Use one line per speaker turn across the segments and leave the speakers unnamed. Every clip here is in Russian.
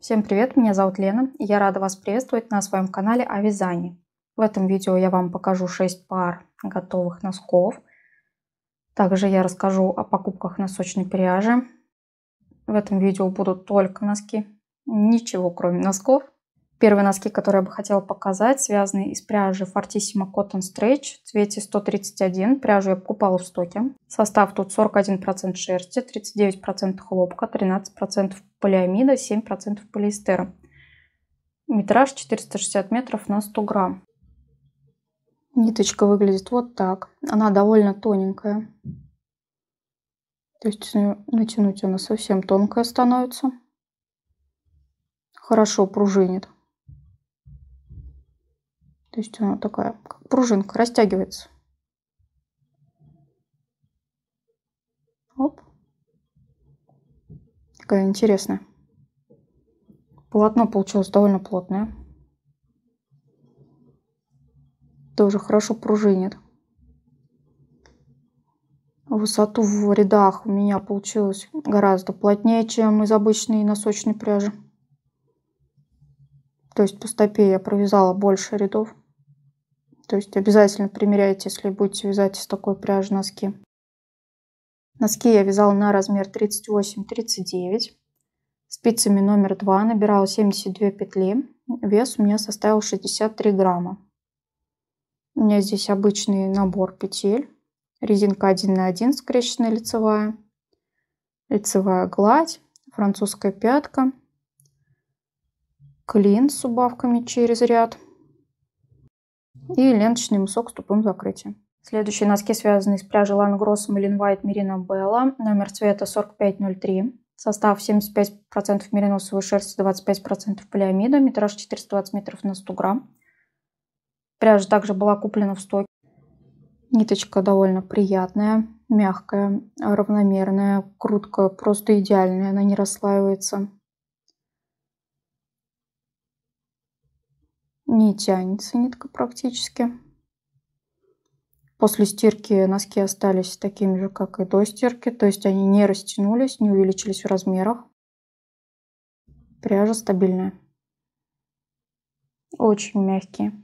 Всем привет, меня зовут Лена, и я рада вас приветствовать на своем канале о вязании. В этом видео я вам покажу 6 пар готовых носков. Также я расскажу о покупках носочной пряжи. В этом видео будут только носки, ничего кроме носков. Первые носки, которые я бы хотела показать, связаны из пряжи Fortissimo Cotton Stretch в цвете 131. Пряжу я покупала в стоке. Состав тут 41% шерсти, 39% хлопка, 13% полиамида, 7% полиэстера. Метраж 460 метров на 100 грамм. Ниточка выглядит вот так. Она довольно тоненькая. То есть натянуть она совсем тонкая становится. Хорошо пружинит. То есть она такая, как пружинка, растягивается. Оп. Такая интересная. Полотно получилось довольно плотное. Тоже хорошо пружинит. Высоту в рядах у меня получилось гораздо плотнее, чем из обычной носочной пряжи. То есть по стопе я провязала больше рядов. То есть обязательно примеряйте, если будете вязать из такой пряжи носки. Носки я вязала на размер 38-39. Спицами номер 2 набирала 72 петли. Вес у меня составил 63 грамма. У меня здесь обычный набор петель. Резинка 1 на 1 скрещенная лицевая. Лицевая гладь, французская пятка, клин с убавками через ряд и ленточный мысок с тупым закрытием. Следующие носки связаны с пряжи Лангроссом или Линвайт Мерина Белла, номер цвета 4503. Состав 75% мериносовой шерсти, 25% полиамида, метраж 420 метров на 100 грамм. Пряжа также была куплена в стоке. Ниточка довольно приятная, мягкая, равномерная, крутка просто идеальная, она не расслаивается. не тянется нитка практически. После стирки носки остались такими же, как и до стирки, то есть они не растянулись, не увеличились в размерах. Пряжа стабильная. Очень мягкие.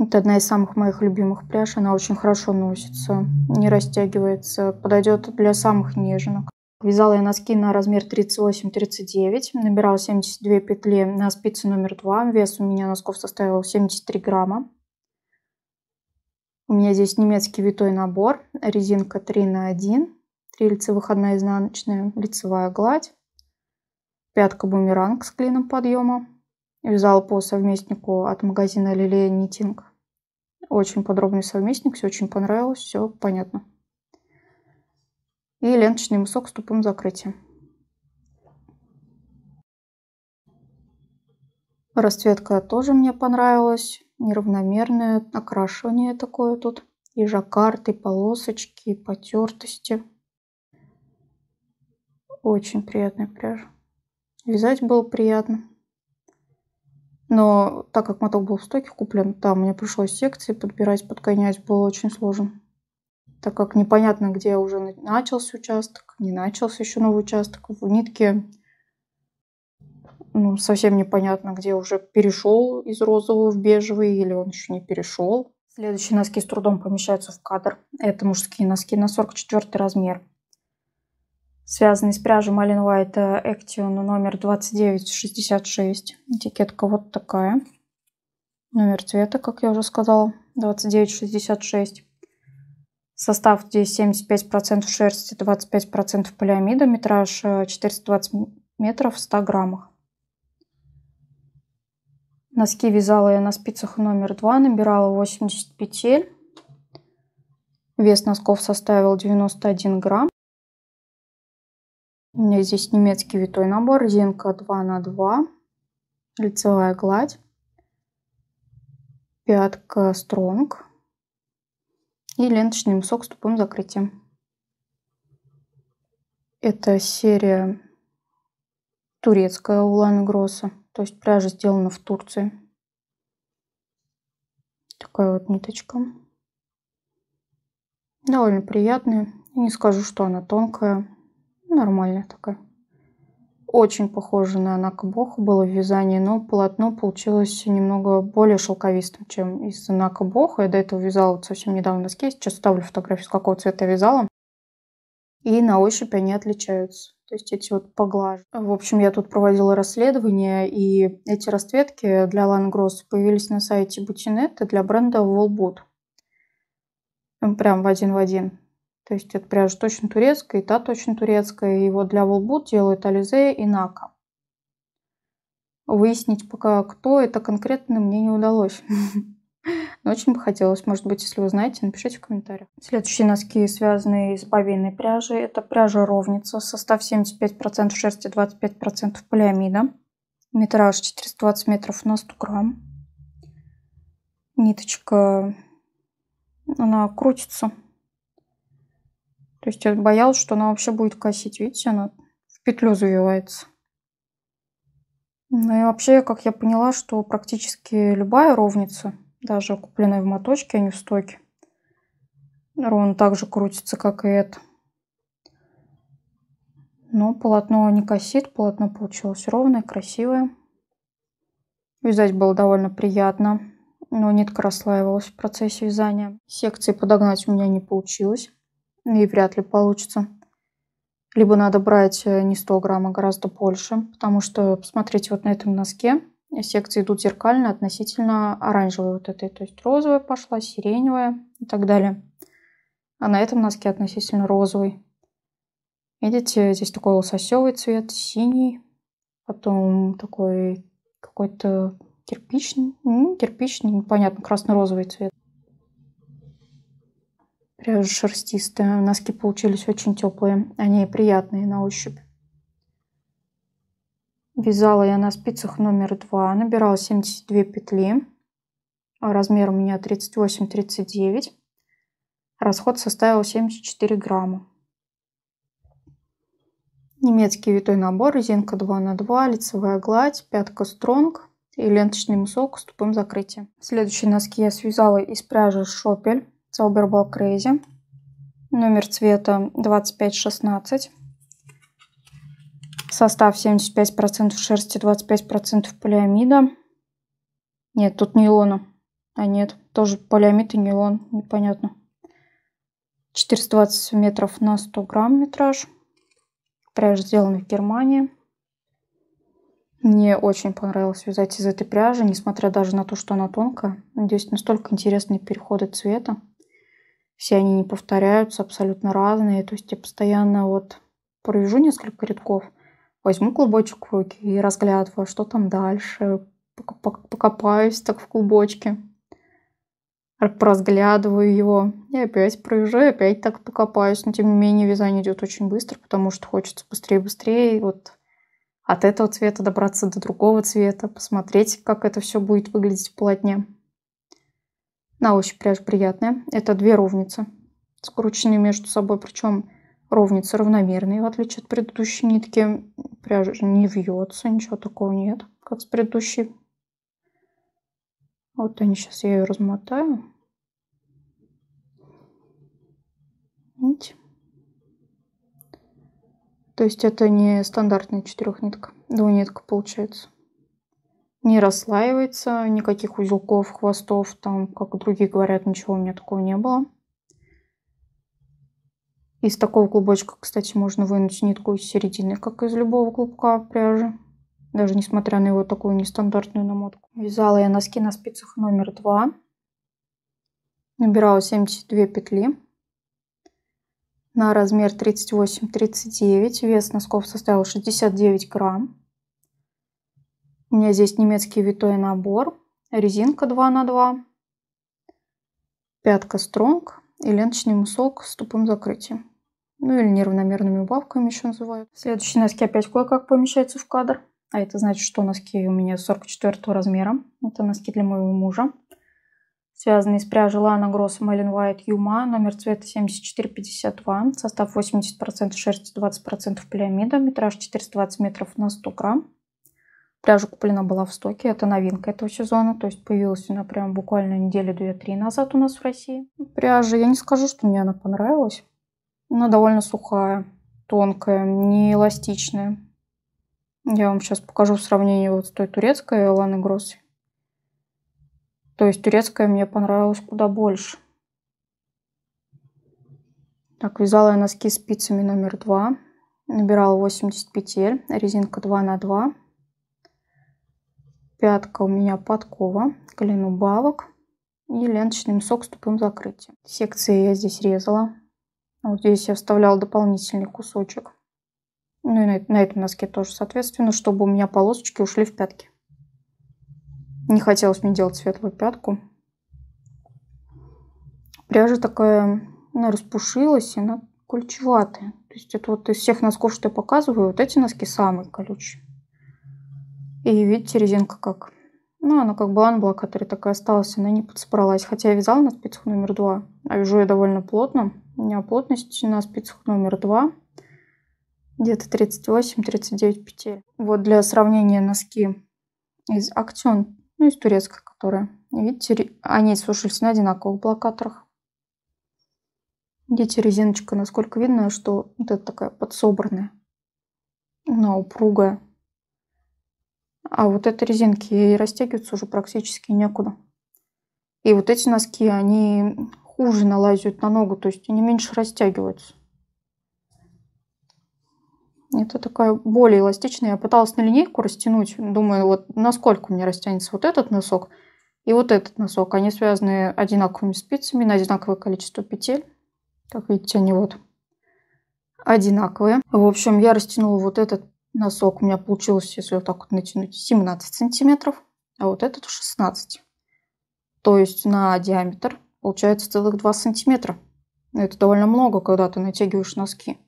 Это одна из самых моих любимых пряж. Она очень хорошо носится, не растягивается. Подойдет для самых нежных. Вязала я носки на размер 38-39, набирала 72 петли на спице номер 2. Вес у меня носков составил 73 грамма. У меня здесь немецкий витой набор, резинка 3 на 1, 3 лицевых, 1 изнаночная, лицевая гладь, пятка бумеранг с клином подъема. Вязала по совместнику от магазина Лилея Нитинг. Очень подробный совместник, все очень понравилось, все понятно и ленточный мысок с тупым закрытием. Расцветка тоже мне понравилась. Неравномерное окрашивание такое тут. И жаккарты, и полосочки, и потертости. Очень приятная пряжа. Вязать было приятно. Но так как моток был в стоке куплен, там мне пришлось секции подбирать, подгонять, было очень сложно так как непонятно, где уже начался участок, не начался еще новый участок. В нитке ну, совсем непонятно, где уже перешел из розового в бежевый или он еще не перешел. Следующие носки с трудом помещаются в кадр. Это мужские носки на 44 размер. Связанный с пряжей Малин White э, Action номер 2966. Этикетка вот такая. Номер цвета, как я уже сказала, 2966. Состав здесь 75% шерсти, 25% полиамида, метраж 420 э, метров в 100 граммах. Носки вязала я на спицах номер 2, набирала 80 петель. Вес носков составил 91 грамм. У меня здесь немецкий витой набор, резинка 2 на 2 лицевая гладь, пятка стронг, и ленточный мысок с тупым закрытием. Это серия турецкая улан гросса. То есть пряжа сделана в Турции. Такая вот ниточка. Довольно приятная. Не скажу, что она тонкая. Нормальная такая очень похоже на накобоху было в вязании, но полотно получилось немного более шелковистым, чем из накобоха. Я до этого вязала вот совсем недавно носки. Сейчас ставлю фотографию, с какого цвета я вязала. И на ощупь они отличаются. То есть эти вот поглажи. В общем, я тут проводила расследование, и эти расцветки для Лангрос появились на сайте Бутинета для бренда Волбут. Прям в один в один. То есть эта пряжа точно турецкая, и та точно турецкая. И вот для Волбут делают Ализе и Нака. Выяснить пока кто, это конкретно мне не удалось. Но очень бы хотелось. Может быть, если вы знаете, напишите в комментариях. Следующие носки, связанные с бобинной пряжей, это пряжа ровница, состав 75% шерсти, 25% полиамида, метраж 420 метров на 100 грамм. Ниточка, она крутится, то есть я боялась, что она вообще будет косить. Видите, она в петлю завивается. Ну и вообще, как я поняла, что практически любая ровница, даже купленная в моточке, а не в стоке, ровно так же крутится, как и это. Но полотно не косит, полотно получилось ровное, красивое. Вязать было довольно приятно, но нитка расслаивалась в процессе вязания. Секции подогнать у меня не получилось. Ну, и вряд ли получится. Либо надо брать э, не 100 грамм, а гораздо больше. Потому что, посмотрите, вот на этом носке секции идут зеркально относительно оранжевой вот этой. То есть розовая пошла, сиреневая и так далее. А на этом носке относительно розовый. Видите, здесь такой лососевый цвет, синий. Потом такой какой-то кирпичный, ну, кирпичный, непонятно, красно-розовый цвет. Пряжа шерстистая, носки получились очень теплые, они приятные на ощупь. Вязала я на спицах номер 2, набирала 72 петли. А размер у меня 38-39. Расход составил 74 грамма. Немецкий витой набор, резинка 2 на 2 лицевая гладь, пятка стронг и ленточный мысок с тупым закрытием. Следующие носки я связала из пряжи шопель. Цаубербал Крейзи. Номер цвета 2516. Состав 75% шерсти, 25% полиамида. Нет, тут нейлона. А нет, тоже полиамид и нейлон. Непонятно. 420 метров на 100 грамм метраж. Пряжь сделана в Германии. Мне очень понравилось вязать из этой пряжи, несмотря даже на то, что она тонкая. Здесь настолько интересные переходы цвета все они не повторяются, абсолютно разные. То есть я постоянно вот провяжу несколько рядков, возьму клубочек в руки и разглядываю, что там дальше, покопаюсь так в клубочке, разглядываю его, и опять проезжаю, опять так покопаюсь. Но тем не менее вязание идет очень быстро, потому что хочется быстрее-быстрее. Вот от этого цвета добраться до другого цвета, посмотреть, как это все будет выглядеть в полотне. На ощупь пряжа приятная. Это две ровницы, скрученные между собой, причем ровницы равномерные, в отличие от предыдущей нитки. Пряжа не вьется, ничего такого нет, как с предыдущей. Вот они, сейчас я ее размотаю. Видите? То есть это не стандартная четырехнитка, двунитка получается не расслаивается, никаких узелков, хвостов, там, как другие говорят, ничего у меня такого не было. Из такого клубочка, кстати, можно вынуть нитку из середины, как из любого клубка пряжи. Даже несмотря на его такую нестандартную намотку. Вязала я носки на спицах номер 2. Набирала 72 петли. На размер 38-39. Вес носков составил 69 грамм. У меня здесь немецкий витой набор, резинка 2 на 2 пятка стронг и ленточный мысок с тупым закрытием. Ну или неравномерными убавками еще называют. Следующие носки опять кое-как помещаются в кадр. А это значит, что носки у меня 44 размера. Это носки для моего мужа. Связанные с пряжи Lana Gross Мэлен Уайт Юма. Номер цвета 7452. Состав 80% шерсти, 20% полиамида. Метраж 420 метров на 100 грамм. Пряжа куплена была в стоке, это новинка этого сезона, то есть появилась она прям буквально неделю две-три назад у нас в России. Пряжа, я не скажу, что мне она понравилась. Она довольно сухая, тонкая, не эластичная. Я вам сейчас покажу сравнение вот с той турецкой Ланы Гросс. То есть турецкая мне понравилась куда больше. Так, вязала я носки спицами номер 2. Набирала 80 петель. Резинка 2 на 2 пятка у меня подкова, клин убавок и ленточный мешок с тупым закрытием. Секции я здесь резала. Вот здесь я вставляла дополнительный кусочек. Ну и на, на этом носке тоже, соответственно, чтобы у меня полосочки ушли в пятки. Не хотелось мне делать светлую пятку. Пряжа такая, она распушилась, она кольчеватая. То есть это вот из всех носков, что я показываю, вот эти носки самые колючие. И видите, резинка как... Ну, она как бы на блокаторе, так и осталась. Она не подсобралась. Хотя я вязала на спицах номер два. А вяжу я довольно плотно. У меня плотность на спицах номер два где-то 38-39 петель. Вот для сравнения носки из Актион, ну, из турецкой, которая. Видите, они сушились на одинаковых блокаторах. Видите, резиночка, насколько видно, что вот это такая подсобранная. Она упругая. А вот эти резинки растягиваются уже практически некуда. И вот эти носки, они хуже налазят на ногу, то есть они меньше растягиваются. Это такая более эластичная. Я пыталась на линейку растянуть. Думаю, вот насколько мне растянется вот этот носок и вот этот носок. Они связаны одинаковыми спицами на одинаковое количество петель. Как видите, они вот одинаковые. В общем, я растянула вот этот Носок у меня получился, если вот так вот натянуть, 17 сантиметров, а вот этот 16. То есть на диаметр получается целых 2 сантиметра. Это довольно много, когда ты натягиваешь носки.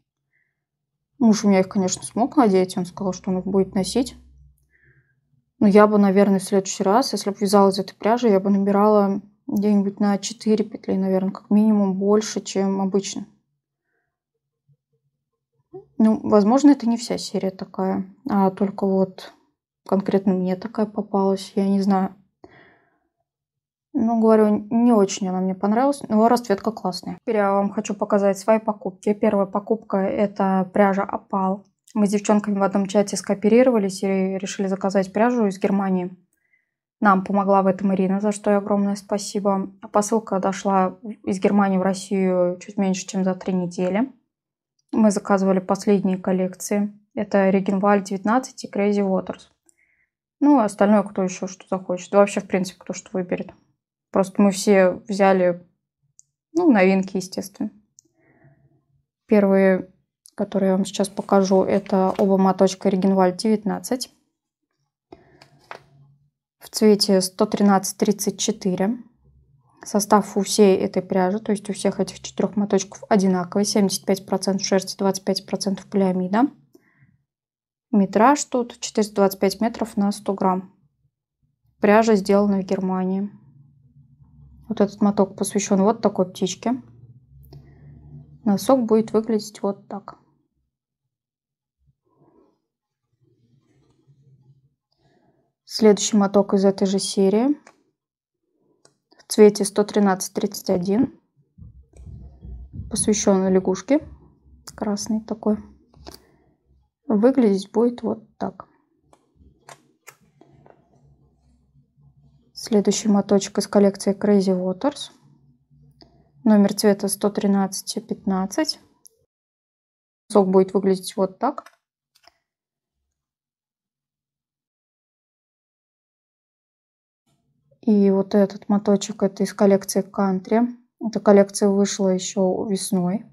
Муж у меня их, конечно, смог надеть. Он сказал, что он их будет носить. Но я бы, наверное, в следующий раз, если бы вязала из этой пряжи, я бы набирала где-нибудь на 4 петли, наверное, как минимум больше, чем обычно. Ну, возможно, это не вся серия такая, а только вот конкретно мне такая попалась, я не знаю. Ну, говорю, не очень она мне понравилась, но расцветка классная. Теперь я вам хочу показать свои покупки. Первая покупка – это пряжа «Опал». Мы с девчонками в одном чате скооперировались и решили заказать пряжу из Германии. Нам помогла в этом Ирина, за что ей огромное спасибо. А посылка дошла из Германии в Россию чуть меньше, чем за три недели. Мы заказывали последние коллекции. Это Регенваль 19 и Crazy Waters. Ну, остальное кто еще что захочет. Да вообще, в принципе, кто что выберет. Просто мы все взяли, ну, новинки, естественно. Первые, которые я вам сейчас покажу, это оба моточка Регенваль 19 в цвете 113-34. Состав у всей этой пряжи, то есть у всех этих четырех моточков одинаковый. 75% шерсти, 25% полиамида. Метраж тут 425 метров на 100 грамм. Пряжа сделана в Германии. Вот этот моток посвящен вот такой птичке. Носок будет выглядеть вот так. Следующий моток из этой же серии цвете 11331 31 Посвященный лягушке. Красный такой. Выглядеть будет вот так. Следующий моточек из коллекции Crazy Waters. Номер цвета 11315 15 Сок будет выглядеть вот так. И вот этот моточек, это из коллекции Кантри. Эта коллекция вышла еще весной.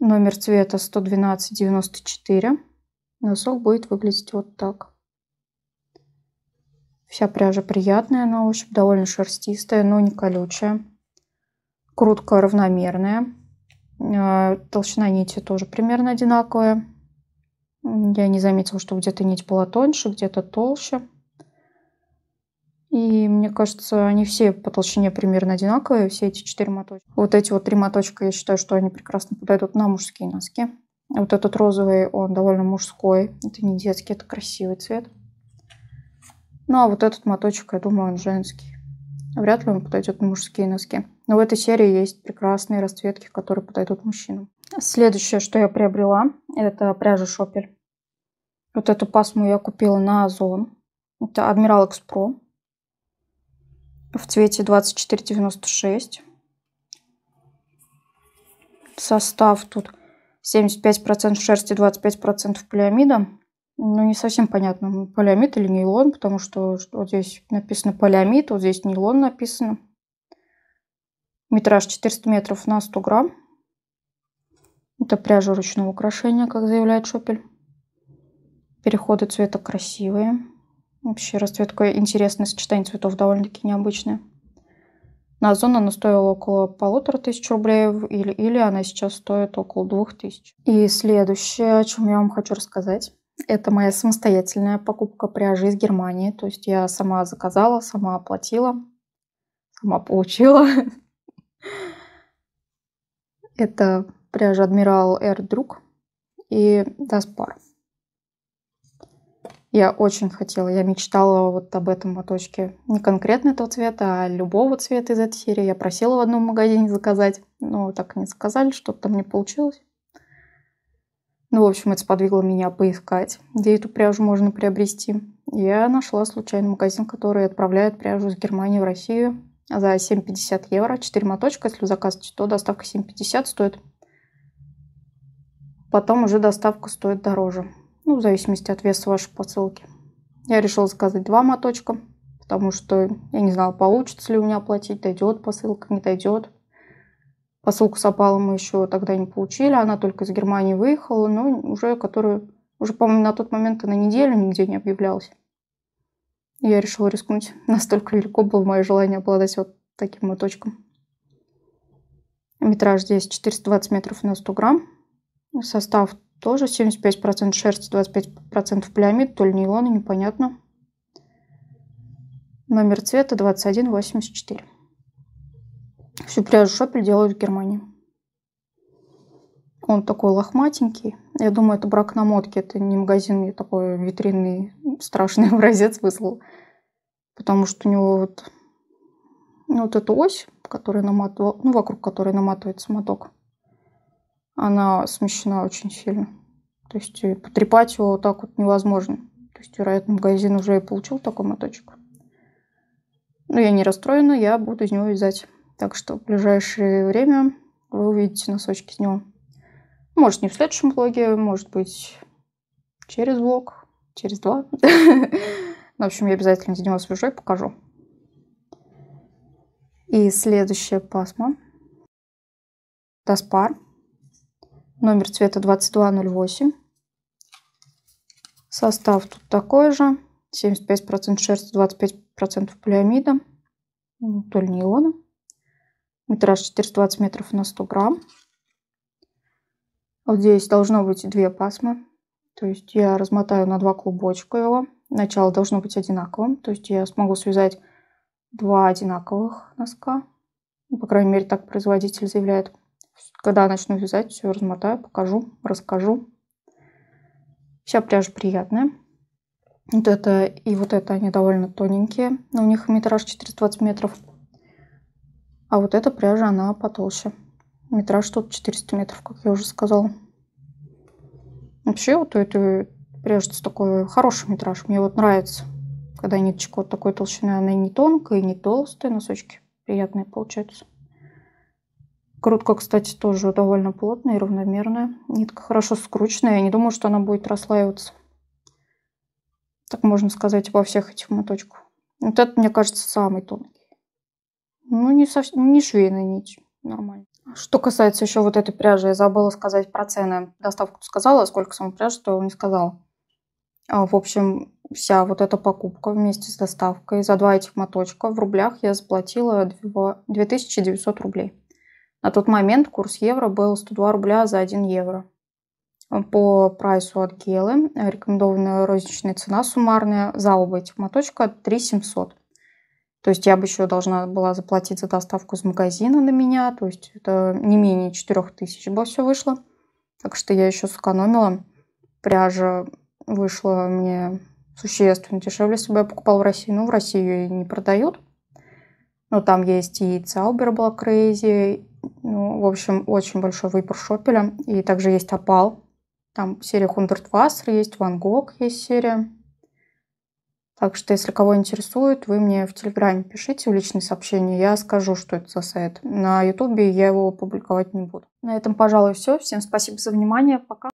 Номер цвета 11294. Носок будет выглядеть вот так. Вся пряжа приятная на ощупь, довольно шерстистая, но не колючая. Крутка равномерная. Э, толщина нити тоже примерно одинаковая. Я не заметила, что где-то нить была тоньше, где-то толще. И мне кажется, они все по толщине примерно одинаковые, все эти четыре моточка. Вот эти вот три моточка, я считаю, что они прекрасно подойдут на мужские носки. Вот этот розовый, он довольно мужской. Это не детский, это красивый цвет. Ну а вот этот моточек, я думаю, он женский. Вряд ли он подойдет на мужские носки. Но в этой серии есть прекрасные расцветки, которые подойдут мужчинам. Следующее, что я приобрела, это пряжа Шопель. Вот эту пасму я купила на Озон. Это Адмирал Экспро в цвете 2496. Состав тут 75% шерсти, 25% полиамида. Ну, не совсем понятно, полиамид или нейлон, потому что вот здесь написано полиамид, вот здесь нейлон написано. Метраж 400 метров на 100 грамм. Это пряжа ручного украшения, как заявляет Шопель. Переходы цвета красивые. Вообще расцветка интересное сочетание цветов довольно-таки необычное. На озон она стоила около полутора тысяч рублей, или, или она сейчас стоит около двух тысяч. И следующее, о чем я вам хочу рассказать, это моя самостоятельная покупка пряжи из Германии. То есть я сама заказала, сама оплатила, сама получила. Это пряжа Адмирал Эрдрук и Даспар. Я очень хотела, я мечтала вот об этом моточке. Не конкретно этого цвета, а любого цвета из этой серии. Я просила в одном магазине заказать, но так и не заказали, что-то там не получилось. Ну, в общем, это сподвигло меня поискать, где эту пряжу можно приобрести. Я нашла случайный магазин, который отправляет пряжу из Германии в Россию за 7,50 евро. 4 моточка, если заказ, то доставка 7,50 стоит. Потом уже доставка стоит дороже ну, в зависимости от веса вашей посылки. Я решила заказать два моточка, потому что я не знала, получится ли у меня оплатить, дойдет посылка, не дойдет. Посылку с опалом мы еще тогда не получили, она только из Германии выехала, но уже которую, уже, по-моему, на тот момент и на неделю нигде не объявлялась. я решила рискнуть. Настолько велико было мое желание обладать вот таким моточком. Метраж здесь 420 метров на 100 грамм. Состав тоже 75% шерсти, 25% плямид, то ли нейлон, непонятно. Номер цвета 2184. Всю пряжу шопель делают в Германии. Он такой лохматенький. Я думаю, это брак на мотке. Это не магазин, не такой витринный страшный образец выслал. Потому что у него вот, ну, вот эта ось, которая наматывала, ну, вокруг которой наматывается моток, она смещена очень сильно. То есть э, потрепать его так вот невозможно. То есть, вероятно, магазин уже и получил такой моточек. Но ну, я не расстроена, я буду из него вязать. Так что в ближайшее время вы увидите носочки с него. Может, не в следующем блоге, может быть, через блог, через два. Ну, в общем, я обязательно из него свяжу и покажу. И следующая пасма. Таспар. Номер цвета 2208. Состав тут такой же. 75% шерсти, 25% полиамида. Ну, Толь нейлона. Метраж 420 метров на 100 грамм. Вот здесь должно быть две пасмы. То есть я размотаю на два клубочка его. Начало должно быть одинаковым. То есть я смогу связать два одинаковых носка. Ну, по крайней мере, так производитель заявляет. Когда начну вязать, все размотаю, покажу, расскажу. Вся пряжа приятная. Вот это и вот это они довольно тоненькие. Но у них метраж 420 метров. А вот эта пряжа, она потолще. Метраж тут 400 метров, как я уже сказала. Вообще вот у этой пряжи такой хороший метраж. Мне вот нравится, когда ниточка вот такой толщины. Она не тонкая, не толстая. Носочки приятные получаются. Грудка, кстати, тоже довольно плотная и равномерная. Нитка хорошо скрученная. Я не думаю, что она будет расслаиваться. Так можно сказать обо всех этих моточках. Вот этот, мне кажется, самый тонкий. Ну, не, совсем, не швейная нить. Нормально. Что касается еще вот этой пряжи, я забыла сказать про цены. Доставку сказала, сколько сама пряжа, то не сказала. В общем, вся вот эта покупка вместе с доставкой за два этих моточка в рублях я заплатила 2900 рублей. На тот момент курс евро был 102 рубля за 1 евро. По прайсу от Гелы рекомендованная розничная цена суммарная за оба этих моточка 3 700. То есть я бы еще должна была заплатить за доставку из магазина на меня. То есть это не менее 4000 бы все вышло. Так что я еще сэкономила. Пряжа вышла мне существенно дешевле, если бы я покупала в России. но ну, в России ее и не продают. Но там есть и Цаубер была крейзи, ну, в общем, очень большой выбор шопеля. И также есть опал. Там серия Хундертвассер есть, Ван Гог есть серия. Так что, если кого интересует, вы мне в Телеграме пишите в личные сообщения, я скажу, что это за сайт. На Ютубе я его публиковать не буду. На этом, пожалуй, все. Всем спасибо за внимание. Пока.